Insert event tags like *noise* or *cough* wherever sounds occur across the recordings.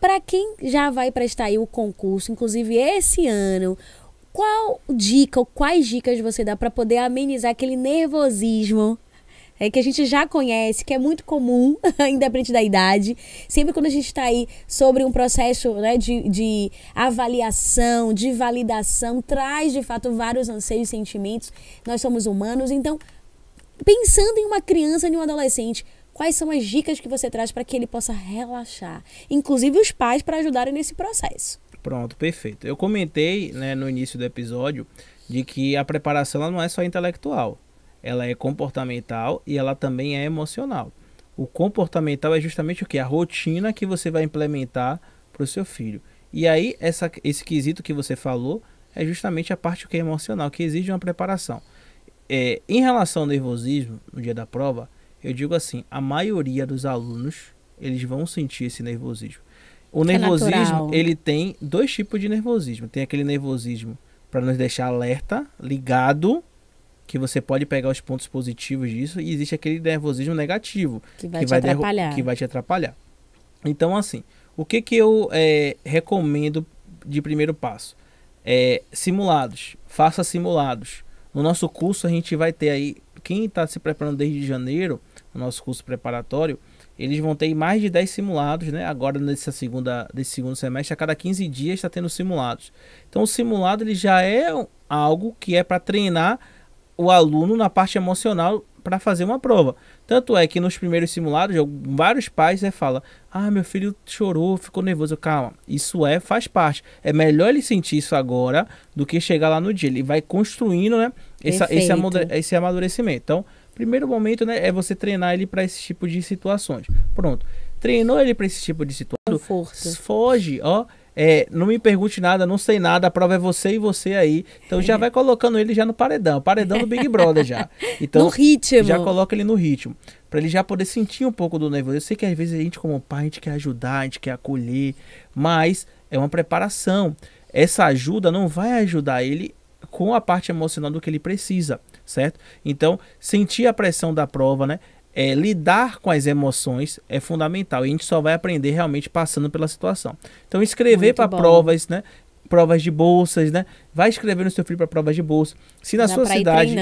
Para quem já vai prestar aí o concurso, inclusive esse ano, qual dica ou quais dicas você dá para poder amenizar aquele nervosismo é, que a gente já conhece, que é muito comum, *laughs* independente da idade. Sempre quando a gente está aí sobre um processo né, de, de avaliação, de validação, traz de fato vários anseios e sentimentos. Nós somos humanos, então, pensando em uma criança, em um adolescente, Quais são as dicas que você traz para que ele possa relaxar? Inclusive os pais para ajudarem nesse processo. Pronto, perfeito. Eu comentei né, no início do episódio de que a preparação ela não é só intelectual, ela é comportamental e ela também é emocional. O comportamental é justamente o que? A rotina que você vai implementar para o seu filho. E aí, essa, esse quesito que você falou é justamente a parte que é emocional, que exige uma preparação. É, em relação ao nervosismo no dia da prova, eu digo assim, a maioria dos alunos, eles vão sentir esse nervosismo. O é nervosismo, é ele tem dois tipos de nervosismo. Tem aquele nervosismo para nos deixar alerta, ligado, que você pode pegar os pontos positivos disso, e existe aquele nervosismo negativo que vai, que te, vai atrapalhar. Que vai te atrapalhar. Então, assim, o que, que eu é, recomendo de primeiro passo? É, simulados. Faça simulados. No nosso curso, a gente vai ter aí, quem está se preparando desde janeiro, no nosso curso preparatório, eles vão ter mais de 10 simulados, né? Agora nessa segunda, nesse segundo semestre, a cada 15 dias está tendo simulados. Então o simulado ele já é algo que é para treinar o aluno na parte emocional para fazer uma prova. Tanto é que nos primeiros simulados, vários pais né, falam: "Ah, meu filho chorou, ficou nervoso". Calma, isso é faz parte. É melhor ele sentir isso agora do que chegar lá no dia. Ele vai construindo, né, essa, esse, esse amadurecimento. Então, Primeiro momento, né, é você treinar ele para esse tipo de situações. Pronto. Treinou ele para esse tipo de situação, Conforto. foge, ó. É, não me pergunte nada, não sei nada, a prova é você e você aí. Então já *laughs* vai colocando ele já no paredão, paredão do Big Brother já. *laughs* Então, no ritmo. Já coloca ele no ritmo, para ele já poder sentir um pouco do nervoso. Eu sei que às vezes a gente como pai, a gente quer ajudar, a gente quer acolher, mas é uma preparação. Essa ajuda não vai ajudar ele com a parte emocional do que ele precisa certo? Então, sentir a pressão da prova, né? É, lidar com as emoções é fundamental e a gente só vai aprender realmente passando pela situação. Então, escrever para provas, né? Provas de bolsas, né? Vai escrever no seu filho para provas de bolsa. Se na Dá sua cidade,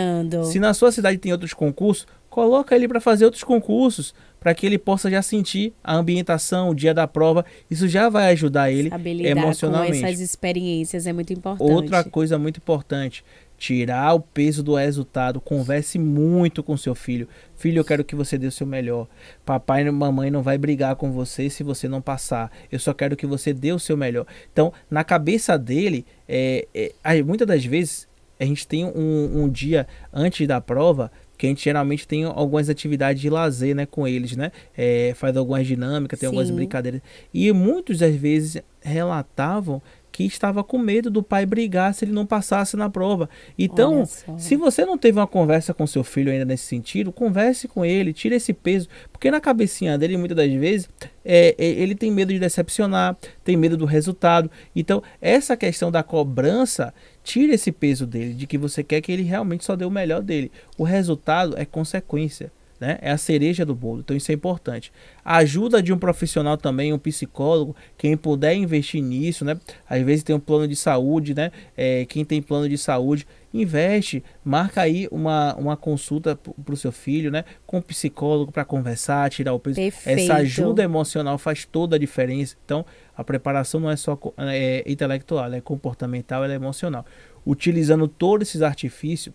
se na sua cidade tem outros concursos, coloca ele para fazer outros concursos, para que ele possa já sentir a ambientação, o dia da prova. Isso já vai ajudar ele emocionalmente. Com essas experiências é muito importante. Outra coisa muito importante, tirar o peso do resultado, converse muito com seu filho. Filho, eu quero que você dê o seu melhor. Papai e mamãe não vai brigar com você se você não passar. Eu só quero que você dê o seu melhor. Então, na cabeça dele, é, é, muitas das vezes a gente tem um, um dia antes da prova que a gente geralmente tem algumas atividades de lazer, né, com eles, né? É, faz algumas dinâmicas, tem Sim. algumas brincadeiras. E muitas das vezes relatavam que estava com medo do pai brigar se ele não passasse na prova. Então, se você não teve uma conversa com seu filho ainda nesse sentido, converse com ele, tira esse peso, porque na cabecinha dele, muitas das vezes, é, é, ele tem medo de decepcionar, tem medo do resultado. Então, essa questão da cobrança tira esse peso dele, de que você quer que ele realmente só dê o melhor dele. O resultado é consequência. Né? É a cereja do bolo, então isso é importante. A ajuda de um profissional também, um psicólogo, quem puder investir nisso, né? Às vezes tem um plano de saúde, né? É, quem tem plano de saúde, investe, marca aí uma, uma consulta para o seu filho, né? Com um psicólogo para conversar, tirar o peso. Perfeito. Essa ajuda emocional faz toda a diferença. Então, a preparação não é só é, é, intelectual, é comportamental, ela é emocional. Utilizando todos esses artifícios,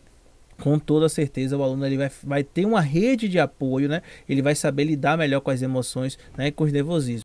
com toda certeza o aluno ele vai, vai ter uma rede de apoio, né? Ele vai saber lidar melhor com as emoções né? e com os nervosismos.